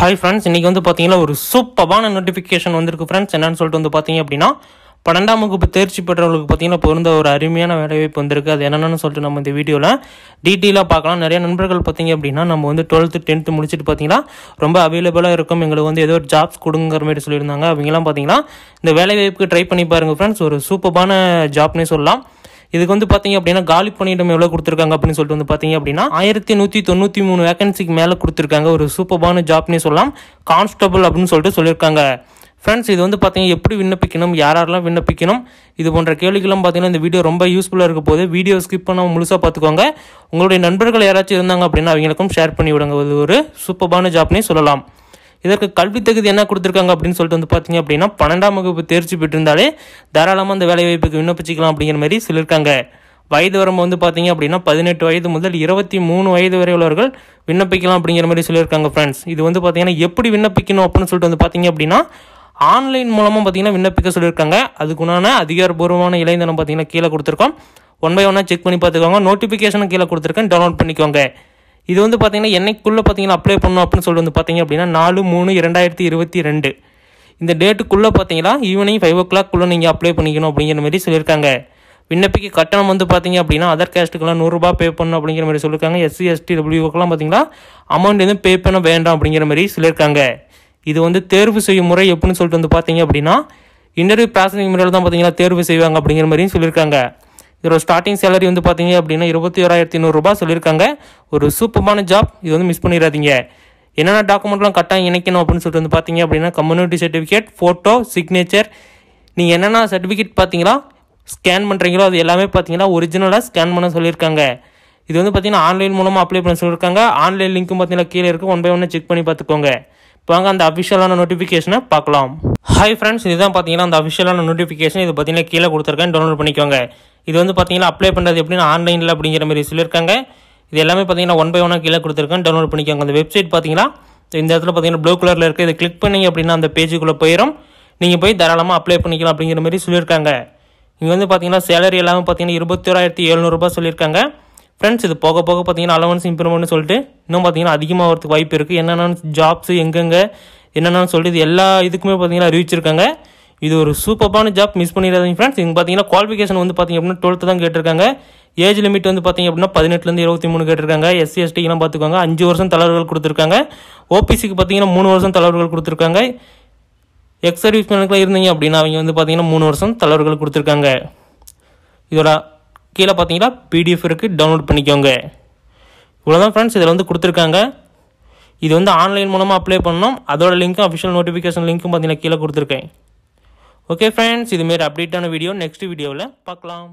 hi friends இன்றைக்கி வந்து பார்த்தீங்கன்னா ஒரு சூப்பரான நோட்டிஃபிகேஷன் வந்திருக்கு ஃப்ரெண்ட்ஸ் என்னன்னு சொல்லிட்டு வந்து பார்த்தீங்க அப்படின்னா பன்னெண்டாம் வகுப்பு தேர்ச்சி பெற்றவர்களுக்கு பார்த்தீங்கன்னா பொருந்த ஒரு அருமையான வேலைவாய்ப்பு வந்திருக்கு அது என்னென்னு சொல்லிட்டு நம்ம இந்த வீடியோவில் டீட்டெயிலாக பார்க்கலாம் நிறைய நண்பர்கள் பார்த்தீங்க அப்படின்னா நம்ம வந்து டுவெல்த்து டென்த்து முடிச்சுட்டு பார்த்தீங்கன்னா ரொம்ப அவைலபிளாக இருக்கும் எங்களுக்கு வந்து ஏதோ ஒரு ஜாப்ஸ் கொடுங்கிற மாதிரி சொல்லியிருந்தாங்க அவங்கெல்லாம் பார்த்தீங்கன்னா இந்த வேலைவாய்ப்புக்கு ட்ரை பண்ணி பாருங்கள் ஃப்ரெண்ட்ஸ் ஒரு சூப்பரான ஜாப்னே சொல்லலாம் இதுக்கு வந்து பார்த்தீங்க அப்படின்னா காலி பணியிடம் எவ்வளோ கொடுத்துருக்காங்க அப்படின்னு சொல்லிட்டு வந்து பார்த்தீங்க அப்படின்னா ஆயிரத்தி நூற்றி தொண்ணூற்றி மூணு வேகன்சிக்கு மேலே கொடுத்துருக்காங்க ஒரு சூப்பர்பான ஜாப்னே சொல்லலாம் கான்ஸ்டபுள் அப்படின்னு சொல்லிட்டு சொல்லியிருக்காங்க ஃப்ரெண்ட்ஸ் இது வந்து பார்த்தீங்கன்னா எப்படி விண்ணப்பிக்கணும் யாரெல்லாம் விண்ணப்பிக்கணும் இது போன்ற கேள்விகளும் பார்த்தீங்கன்னா இந்த வீடியோ ரொம்ப யூஸ்ஃபுல்லாக இருக்க போது வீடியோ ஸ்கிப் பண்ணாமல் முழுசாக பார்த்துக்கோங்க உங்களுடைய நண்பர்கள் யாராச்சும் இருந்தாங்க அப்படின்னா அவங்களுக்கும் ஷேர் பண்ணி விடுங்க அது ஒரு சூப்பர்பான ஜாப்னே சொல்லலாம் இதற்கு கல்வி தகுதி என்ன கொடுத்துருக்காங்க அப்படின்னு சொல்லிட்டு வந்து பார்த்தீங்க அப்படின்னா பன்னெண்டாம் வகுப்பு தேர்ச்சி பெற்றிருந்தாலே தாராளமாக அந்த வேலைவாய்ப்புக்கு விண்ணப்பிச்சிக்கலாம் அப்படிங்கிற மாதிரி சொல்லியிருக்காங்க வயது வரம்பு வந்து பார்த்தீங்க அப்படின்னா பதினெட்டு வயது முதல் இருபத்தி மூணு வயது வரை உள்ளவர்கள் விண்ணப்பிக்கலாம் அப்படிங்கிற மாதிரி சொல்லியிருக்காங்க ஃப்ரெண்ட்ஸ் இது வந்து பார்த்தீங்கன்னா எப்படி விண்ணப்பிக்கணும் அப்படின்னு சொல்லிட்டு வந்து பார்த்தீங்க அப்படின்னா ஆன்லைன் மூலமாக பார்த்தீங்கன்னா விண்ணப்பிக்க சொல்லியிருக்காங்க அதுக்குண்டான அதிகாரபூர்வமான இளைஞனம் பார்த்தீங்கன்னா கீழே கொடுத்துருக்கோம் ஒன் பை ஒன்னாக செக் பண்ணி பார்த்துக்கோங்க நோட்டிஃபிகேஷனும் கீழே கொடுத்துருக்கேன் டவுன்லோட் பண்ணிக்கோங்க இது வந்து பார்த்தீங்கன்னா என்னைக்குள்ளே பார்த்தீங்கன்னா அப்ளை பண்ணணும் அப்படின்னு சொல்லிட்டு வந்து பார்த்தீங்க அப்படின்னா நாலு மூணு இரண்டாயிரத்தி இருபத்தி ரெண்டு இந்த டேட்டுக்குள்ளே பார்த்தீங்கன்னா ஈவினிங் ஃபைவ் ஓ கிளாக்குள்ளே நீங்கள் அப்ளை பண்ணிக்கணும் அப்படிங்கிற மாதிரி சொல்லியிருக்காங்க விண்ணப்பிக்க கட்டணம் வந்து பார்த்தீங்க அப்படின்னா அதர் கேஸ்ட்டுக்கெல்லாம் நூறுரூபா பே பண்ணணும் அப்படிங்கிற மாதிரி சொல்லியிருக்காங்க எஸ்சி எஸ்டி டபிள்யூக்கெல்லாம் பார்த்தீங்கன்னா அமௌண்ட் எதுவும் பே பண்ண வேண்டாம் அப்படிங்கிற மாதிரி சொல்லியிருக்காங்க இது வந்து தேர்வு செய்யும் முறை எப்படின்னு சொல்லிட்டு வந்து பார்த்தீங்க அப்படின்னா இன்டர்வியூ ப்ராசஸிங் முறையில் தான் பார்த்தீங்கன்னா தேர்வு செய்வாங்க அப்படிங்கிற மாதிரியும் சொல்லியிருக்காங்க இதோட ஸ்டார்டிங் சேலரி வந்து பார்த்தீங்க அப்படின்னா இருபத்தி ஓராயிரத்தி நூறுரூபா சொல்லியிருக்காங்க ஒரு சூப்பமான ஜாப் இது வந்து மிஸ் பண்ணிடாதீங்க என்னென்ன டாக்குமெண்ட்லாம் கரெக்டாக இணைக்கணும் அப்படின்னு சொல்லிட்டு வந்து பார்த்தீங்க அப்படின்னா கம்யூனிட்டி சர்டிஃபிகேட் ஃபோட்டோ சிக்னேச்சர் நீங்கள் என்னென்ன சர்டிஃபிகேட் பார்த்தீங்களா ஸ்கேன் பண்ணுறீங்களோ அது எல்லாமே பார்த்தீங்கன்னா ஒரிஜினலாக ஸ்கேன் பண்ண சொல்லியிருக்காங்க இது வந்து பார்த்தீங்கன்னா ஆன்லைன் மூலமாக அப்ளை பண்ண சொல்லியிருக்காங்க ஆன்லைன் லிங்க்கும் பார்த்தீங்கன்னா கீழே இருக்குது ஒன் பை ஒன்று செக் பண்ணி பார்த்துக்கோங்க இப்போ வாங்க அந்த அஃபிஷியலான நோட்டிஃபிகேஷனை பார்க்கலாம் ஹாய் ஃப்ரெண்ட்ஸ் இதுதான் பார்த்தீங்கன்னா அந்த அஃபிஷியலான நோட்டிஃபிகேஷன் இது பார்த்தீங்கன்னா கீழே கொடுத்துருக்கேன் டவுன்லோட் பண்ணிக்கோங்க இது வந்து பார்த்தீங்கன்னா அப்ளை பண்ணுறது எப்படின்னு ஆன்லைனில் அப்படிங்கிற மாதிரி சொல்லியிருக்காங்க இது எல்லாமே பார்த்தீங்கன்னா ஒன் பை ஒன்னாக கீழே கொடுத்துருக்கேன் டவுன்லோட் பண்ணிக்கோங்க அந்த வெப்சைட் பார்த்தீங்கன்னா இந்த இடத்துல பார்த்தீங்கன்னா ப்ளூ கலரில் இருக்குது இதை கிளிக் பண்ணி அப்படின்னா அந்த பேஜுக்குள்ளே போயிடும் நீங்கள் போய் தாராளமாக அப்ளை பண்ணிக்கலாம் அப்படிங்கிற மாதிரி சொல்லியிருக்காங்க இங்கே வந்து பார்த்தீங்கன்னா சேலரி எல்லாமே பார்த்தீங்கன்னா இருபத்தோராயிரத்தி எழுநூறுபா சொல்லியிருக்காங்க ஃப்ரெண்ட்ஸ் இது போக போக பார்த்தீங்கன்னா அலவன்ஸ் இம்ப்ரூவ்மெண்ட்னு சொல்லிட்டு இன்னும் பார்த்தீங்கன்னா அதிகமாக வரதுக்கு வாய்ப்பு இருக்குது என்னென்ன ஜாப்ஸு எங்கெங்கே என்னென்னு சொல்லிட்டு இது எல்லா இதுக்குமே பார்த்தீங்கன்னா அறிவிச்சிருக்காங்க இது ஒரு சூப்பரான ஜாப் மிஸ் பண்ணிடாதீங்க ஃப்ரெண்ட்ஸ் இங்கே பார்த்தீங்கன்னா குவாலிஃபிகேஷன் வந்து பார்த்தீங்க அப்படின்னா டுவெல்த் தான் கேட்டிருக்காங்க ஏஜ் லிமிட் வந்து பார்த்தீங்க அப்படின்னா பதினெட்டுலேருந்து இருபத்தி மூணு கேட்டிருக்காங்க எஸ்சி எல்லாம் பார்த்துக்கோங்க அஞ்சு வருஷம் தலைவர்கள் கொடுத்துருக்காங்க ஓபிசிக்கு பார்த்தீங்கன்னா மூணு வருஷம் தலைவர்கள் கொடுத்துருக்காங்க எக்ஸ் சர்வீஸ் மேனுக்குலாம் இருந்தீங்க அப்படின்னா அவங்க வந்து பார்த்தீங்கன்னா மூணு வருஷம் தலைவர்கள் கொடுத்துருக்காங்க இதோட கீழே பார்த்தீங்கன்னா பிடிஎஃப் இருக்குது டவுன்லோட் பண்ணிக்கோங்க இவ்வளோதான் ஃப்ரெண்ட்ஸ் இதில் வந்து கொடுத்துருக்காங்க இது வந்து ஆன்லைன் மூலமாக அப்ளை பண்ணோம் அதோட லிங்க்கும் அஃபிஷியல் நோட்டிஃபிகேஷன் லிங்க்கும் பார்த்தீங்கன்னா கீழே கொடுத்துருக்கேன் ஓகே ஃப்ரெண்ட்ஸ் இதுமாரி அப்டேட்டான வீடியோ நெக்ஸ்ட் வீடியோவில் பார்க்கலாம்